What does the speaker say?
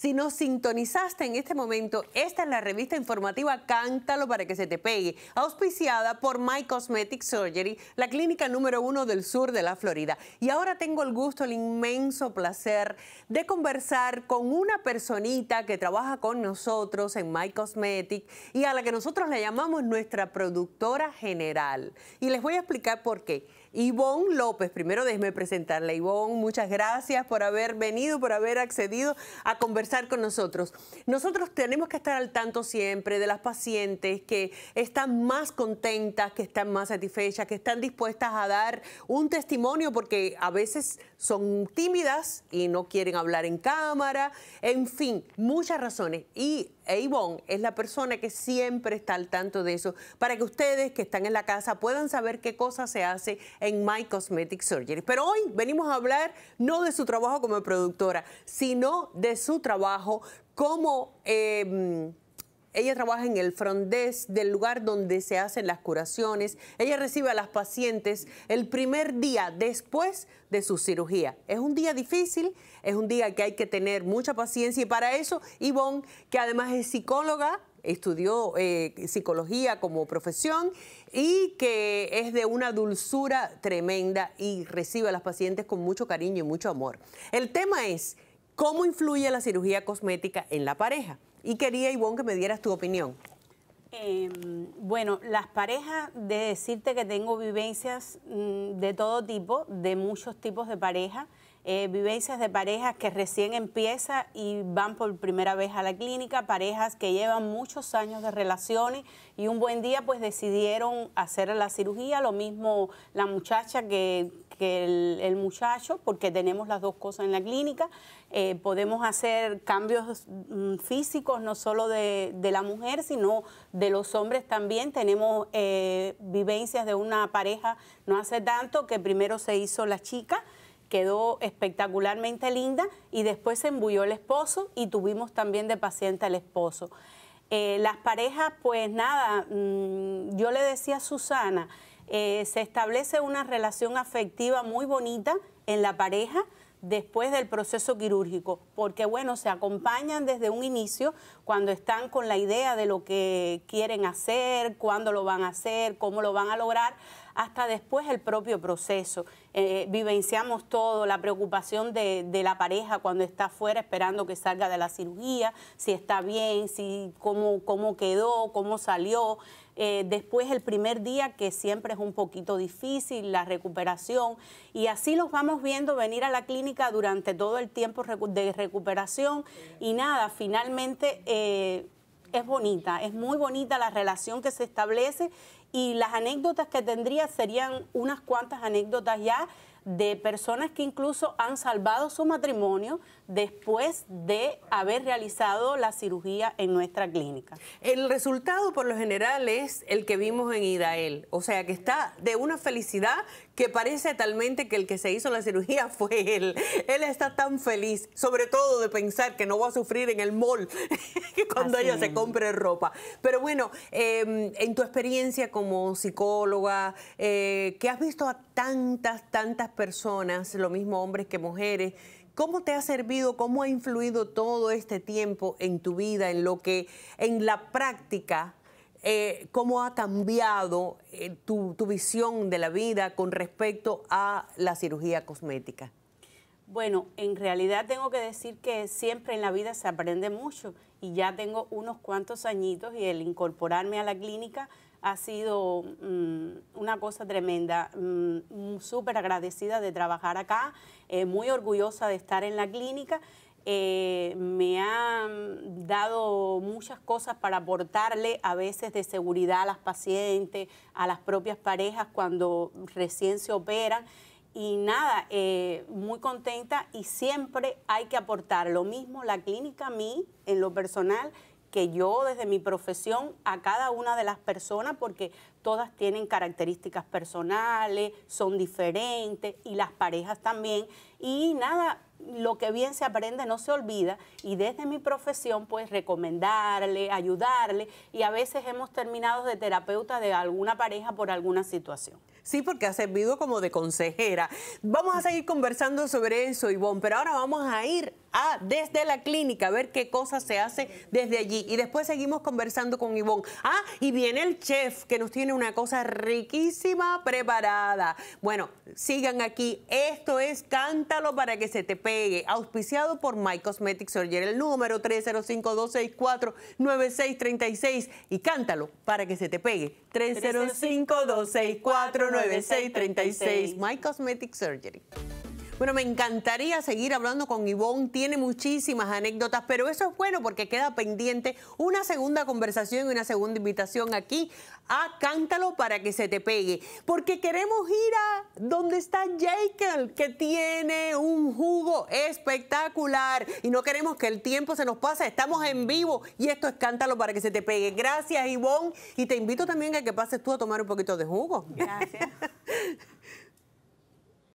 Si no sintonizaste en este momento, esta es la revista informativa Cántalo para que se te pegue, auspiciada por My Cosmetic Surgery, la clínica número uno del sur de la Florida. Y ahora tengo el gusto, el inmenso placer de conversar con una personita que trabaja con nosotros en My Cosmetic y a la que nosotros le llamamos nuestra productora general. Y les voy a explicar por qué. Ivonne López, primero déjeme presentarle. Ivonne, muchas gracias por haber venido, por haber accedido a conversar con nosotros. Nosotros tenemos que estar al tanto siempre de las pacientes que están más contentas, que están más satisfechas, que están dispuestas a dar un testimonio, porque a veces son tímidas y no quieren hablar en cámara, en fin, muchas razones. Y Avon es la persona que siempre está al tanto de eso para que ustedes que están en la casa puedan saber qué cosa se hace en My Cosmetic Surgery. Pero hoy venimos a hablar no de su trabajo como productora, sino de su trabajo como... Em, ella trabaja en el front desk del lugar donde se hacen las curaciones. Ella recibe a las pacientes el primer día después de su cirugía. Es un día difícil, es un día que hay que tener mucha paciencia y para eso Yvonne, que además es psicóloga, estudió eh, psicología como profesión y que es de una dulzura tremenda y recibe a las pacientes con mucho cariño y mucho amor. El tema es cómo influye la cirugía cosmética en la pareja. Y quería, Ivonne, que me dieras tu opinión. Em, bueno, las parejas, de decirte que tengo vivencias mm, de todo tipo, de muchos tipos de parejas, eh, vivencias de parejas que recién empiezan y van por primera vez a la clínica, parejas que llevan muchos años de relaciones y un buen día pues decidieron hacer la cirugía, lo mismo la muchacha que que el, muchacho, porque tenemos las dos cosas en la clínica. Eh, podemos hacer cambios mm, físicos, no solo de, la mujer, sino de los hombres también. Tenemos eh, vivencias de una pareja no hace tanto que primero se hizo la chica quedó espectacularmente linda y después se embulló el esposo y tuvimos también de paciente al esposo. Eh, las parejas, pues nada, mm, yo le decía a Susana, eh, se establece una relación afectiva muy bonita en la pareja después del proceso quirúrgico, porque bueno, se acompañan desde un inicio cuando están con la idea de lo que quieren hacer, cuándo lo van a hacer, cómo lo van a lograr, hasta después el propio proceso. Eh, eh, vivenciamos todo, la preocupación de, la pareja cuando está afuera esperando que salga de la cirugía, si está bien, si cómo, cómo quedó, cómo salió. Eh, después el primer día, que siempre es un poquito difícil, la recuperación, y así los vamos viendo venir a la clínica durante todo el tiempo de recuperación y nada, finalmente es bonita, es muy bonita la relación que se establece y las anécdotas que tendría serían unas cuantas anécdotas ya de personas que incluso han salvado su matrimonio después de haber realizado la cirugía en nuestra clínica. El resultado por lo general es el que vimos en Idael, o sea que está de una felicidad que parece talmente que el que se hizo la cirugía fue él. Él está tan feliz, sobre todo de pensar que no va a sufrir en el mall cuando ella se compre ropa. Pero bueno, em, en tu experiencia como psicóloga, eh, que has visto a tantas, tantas personas, lo mismo hombres que mujeres. ¿Cómo te ha servido, cómo ha influido todo este tiempo en tu vida, en lo que, en la práctica, eh, cómo ha cambiado eh, tu visión de la vida con respecto a la cirugía cosmética? Bueno, en realidad tengo que decir que siempre en la vida se aprende mucho y ya tengo unos cuantos añitos y el incorporarme a la clínica ha sido mm, una cosa tremenda, mm, súper agradecida de trabajar acá, eh, muy orgullosa de estar en la clínica. Eh, me ha dado muchas cosas para aportarle a veces de seguridad a las pacientes, a las propias parejas cuando recién se operan y nada, eh, muy contenta y siempre hay que aportar. Lo mismo la clínica a mí, en lo personal, que yo desde mi profesión a cada una de las personas, porque todas tienen características personales, son diferentes y las parejas también. Y nada, lo que bien se aprende no se olvida y desde mi profesión pues recomendarle, ayudarle y a veces hemos terminado de terapeuta de alguna pareja por alguna situación. Sí, porque ha servido como de consejera. Vamos a seguir conversando sobre eso, Ivonne, pero ahora vamos a ir a desde la clínica a ver qué cosas se hace desde allí. Y después seguimos conversando con Ivonne. Ah, y viene el chef que nos tiene una cosa riquísima preparada. Bueno, sigan aquí. Esto es Cántalo para que se te pegue, auspiciado por My Cosmetics. Surgery, el número 305-264-9636. Y Cántalo para que se te pegue, 305-264-9636. 9636 My Cosmetic Surgery. Bueno, me encantaría seguir hablando con Ivonne, tiene muchísimas anécdotas, pero eso es bueno porque queda pendiente una segunda conversación y una segunda invitación aquí a Cántalo para que se te pegue, porque queremos ir a donde está jake? que tiene un jugo espectacular y no queremos que el tiempo se nos pase, estamos en vivo y esto es Cántalo para que se te pegue. Gracias Ivonne y te invito también a que pases tú a tomar un poquito de jugo. Gracias.